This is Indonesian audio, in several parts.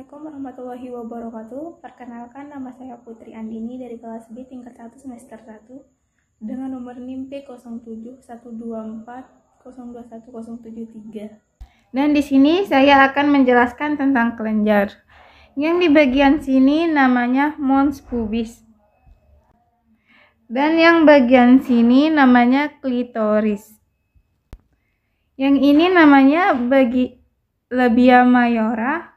Assalamualaikum warahmatullahi wabarakatuh. Perkenalkan nama saya Putri Andini dari kelas B tingkat 1 semester 1 dengan nomor NIM P07124021073. Dan di sini saya akan menjelaskan tentang kelenjar. Yang di bagian sini namanya mons pubis. Dan yang bagian sini namanya klitoris. Yang ini namanya bagi labia mayora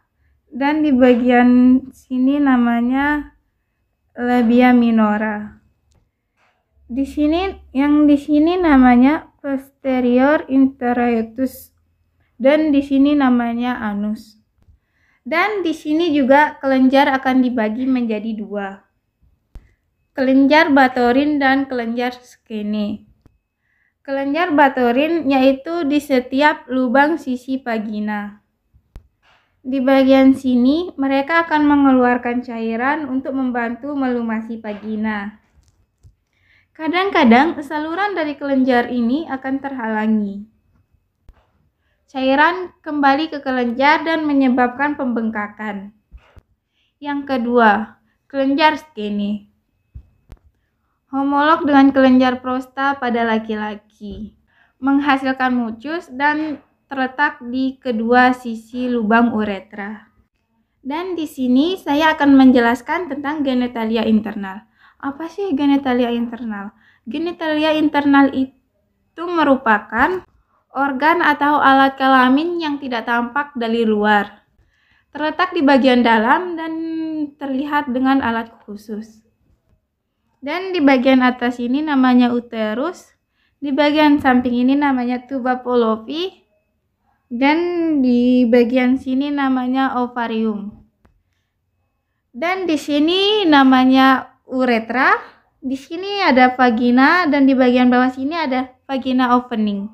dan di bagian sini namanya labia minora. Di sini yang di sini namanya posterior interiutus dan di sini namanya anus. Dan di sini juga kelenjar akan dibagi menjadi dua. Kelenjar batorin dan kelenjar skene. Kelenjar batorin yaitu di setiap lubang sisi vagina. Di bagian sini, mereka akan mengeluarkan cairan untuk membantu melumasi vagina. Kadang-kadang saluran dari kelenjar ini akan terhalangi. Cairan kembali ke kelenjar dan menyebabkan pembengkakan. Yang kedua, kelenjar skene. Homolog dengan kelenjar prosta pada laki-laki. Menghasilkan mucus dan terletak di kedua sisi lubang uretra. Dan di sini saya akan menjelaskan tentang genitalia internal. Apa sih genitalia internal? Genitalia internal itu merupakan organ atau alat kelamin yang tidak tampak dari luar. Terletak di bagian dalam dan terlihat dengan alat khusus. Dan di bagian atas ini namanya uterus, di bagian samping ini namanya tuba polovi, dan di bagian sini namanya ovarium dan di sini namanya uretra di sini ada vagina dan di bagian bawah sini ada vagina opening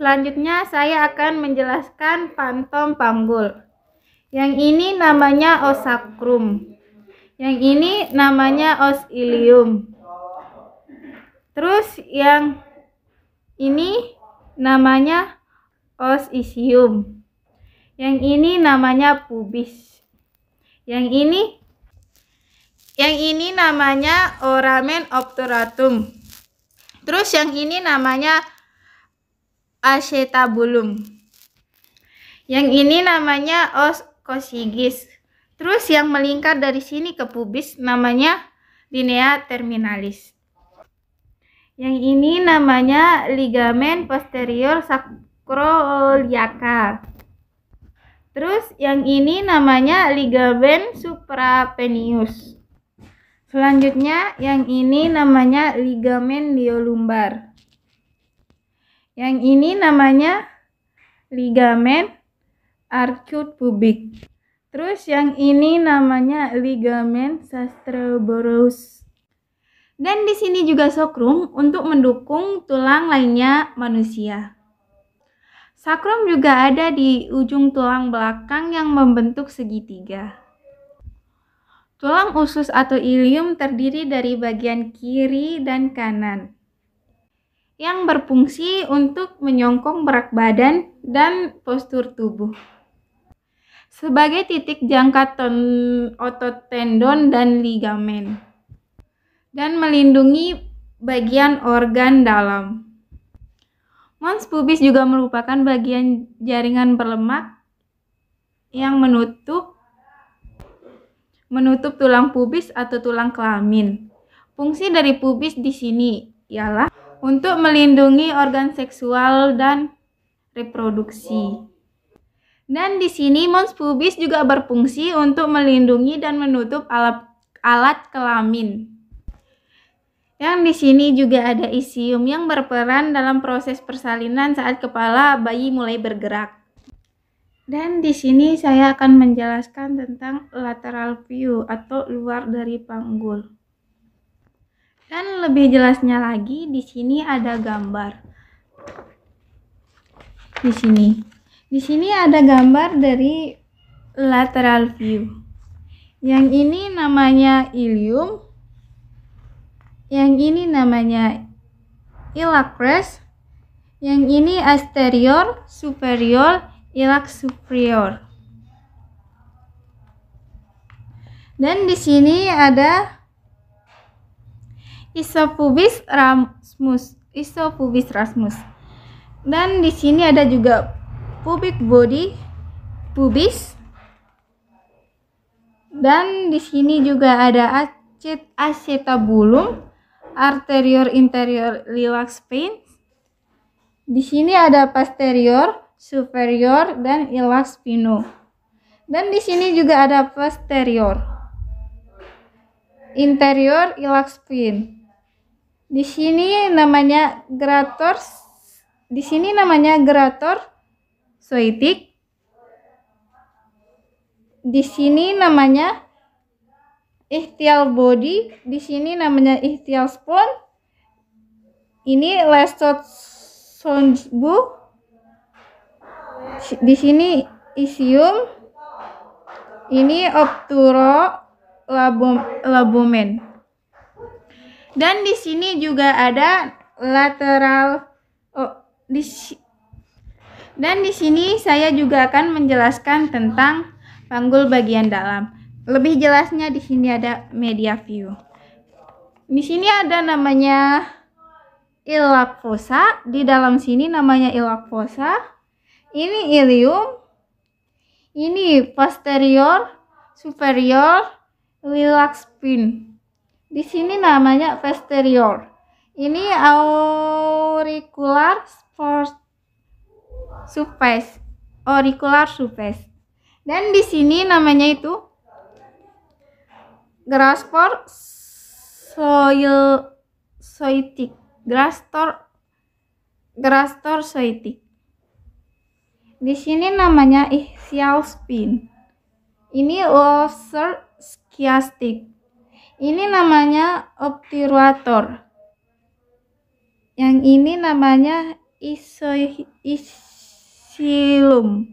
selanjutnya saya akan menjelaskan pantom panggul yang ini namanya osacrum yang ini namanya os ilium terus yang ini namanya osisium. Yang ini namanya pubis. Yang ini yang ini namanya oramen obturatum. Terus yang ini namanya acetabulum. Yang ini namanya os kosigis. Terus yang melingkar dari sini ke pubis namanya linea terminalis. Yang ini namanya ligamen posterior sak skroliaka. Ya, Terus yang ini namanya ligamen suprapenius. Selanjutnya yang ini namanya ligamen liolumbar. Yang ini namanya ligamen arcut pubic. Terus yang ini namanya ligamen sastroborus. Dan di sini juga sokrum untuk mendukung tulang lainnya manusia. Sakrum juga ada di ujung tulang belakang yang membentuk segitiga. Tulang usus atau ilium terdiri dari bagian kiri dan kanan yang berfungsi untuk menyongkong berat badan dan postur tubuh. Sebagai titik jangka ton, otot tendon dan ligamen dan melindungi bagian organ dalam. Mons pubis juga merupakan bagian jaringan berlemak yang menutup menutup tulang pubis atau tulang kelamin. Fungsi dari pubis di sini ialah untuk melindungi organ seksual dan reproduksi. Dan di sini mons pubis juga berfungsi untuk melindungi dan menutup alat alat kelamin. Yang di sini juga ada isium yang berperan dalam proses persalinan saat kepala bayi mulai bergerak. Dan di sini saya akan menjelaskan tentang lateral view atau luar dari panggul. Dan lebih jelasnya lagi di sini ada gambar. Di sini. Di sini ada gambar dari lateral view. Yang ini namanya ilium, yang ini namanya ilacres yang ini asterior superior ilak superior dan di sini ada isopubis rasmus isopubis rasmus dan di sini ada juga pubic body pubis dan di sini juga ada acet acetabulum Arterior Interior Lilac Paint. Di sini ada posterior, superior, dan ilax spino. Dan di sini juga ada posterior. Interior ilax spin. Di sini namanya grator. Di sini namanya grator soitik. Di sini namanya ikhtial body di sini namanya ikhtial spoon ini lestot sonbu di sini isium ini obturo labom, labomen dan di sini juga ada lateral oh, di dan di sini saya juga akan menjelaskan tentang panggul bagian dalam. Lebih jelasnya di sini ada media view. Di sini ada namanya fossa. di dalam sini namanya fossa. Ini ilium. Ini posterior, superior, lilac spin. Di sini namanya posterior. Ini auricular sport supes, auricular supes. Dan di sini namanya itu Grasspor soil soitik. Grastor Grastor soitik. Di sini namanya ihsial spin. Ini Loser skiastik. Ini namanya obturator. Yang ini namanya isoi, isilum.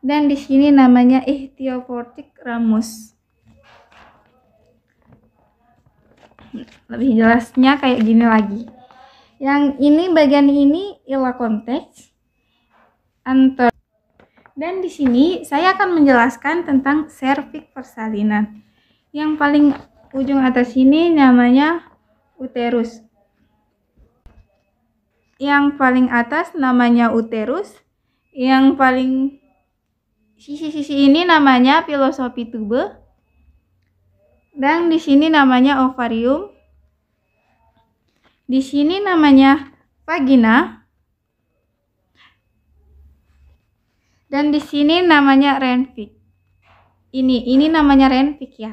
Dan di sini namanya ihtioportik ramus. lebih jelasnya kayak gini lagi yang ini bagian ini ilah konteks antar dan di sini saya akan menjelaskan tentang cervix persalinan yang paling ujung atas ini namanya uterus yang paling atas namanya uterus yang paling sisi-sisi ini namanya filosofi tubuh dan di sini namanya ovarium. Di sini namanya vagina. Dan di sini namanya renfik. Ini ini namanya renfik ya.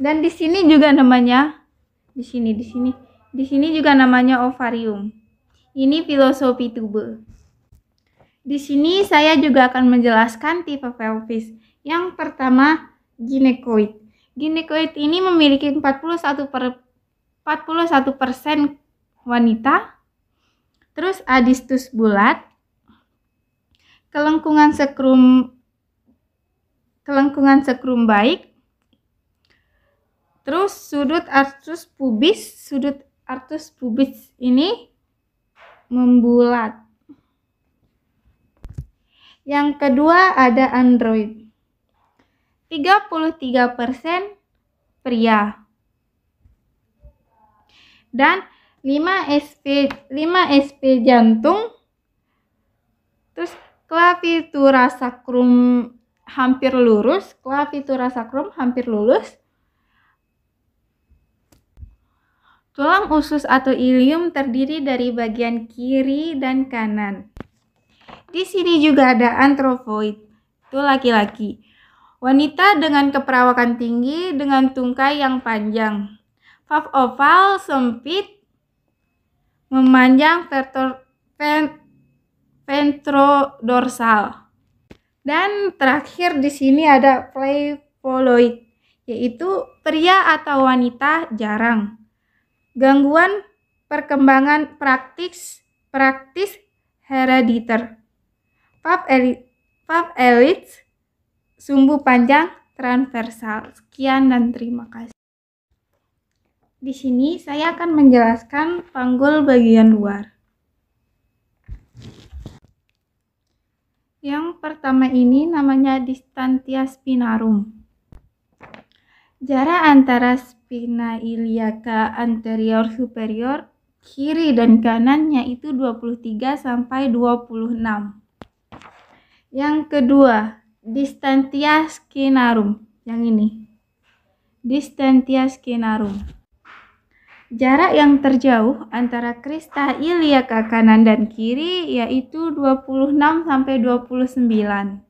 Dan di sini juga namanya di sini di sini di sini juga namanya ovarium. Ini filosofi tubuh. Di sini saya juga akan menjelaskan tipe pelvis. Yang pertama, ginekoid. Ginekuit ini memiliki 41 per 41 persen wanita, terus adistus bulat, kelengkungan sekrum kelengkungan sekrum baik, terus sudut artus pubis, sudut artus pubis ini membulat. Yang kedua ada android. 33% pria. Dan 5 SP 5 SP jantung terus klavitura sakrum hampir lurus, klavitura sakrum hampir lurus. Tulang usus atau ilium terdiri dari bagian kiri dan kanan. Di sini juga ada antrovoid itu laki-laki. Wanita dengan keperawakan tinggi dengan tungkai yang panjang. Puff oval sempit memanjang ventrodorsal. Dan terakhir di sini ada flavoloid, yaitu pria atau wanita jarang. Gangguan perkembangan praktis praktis herediter. Pap elit, pap elit sumbu panjang transversal. Sekian dan terima kasih. Di sini saya akan menjelaskan panggul bagian luar. Yang pertama ini namanya distantia spinarum. Jarak antara spina iliaca anterior superior kiri dan kanannya itu 23 sampai 26. Yang kedua, Distantia skinarum, yang ini. Distantia skinarum. Jarak yang terjauh antara krista iliaka kanan dan kiri yaitu 26 sampai 29.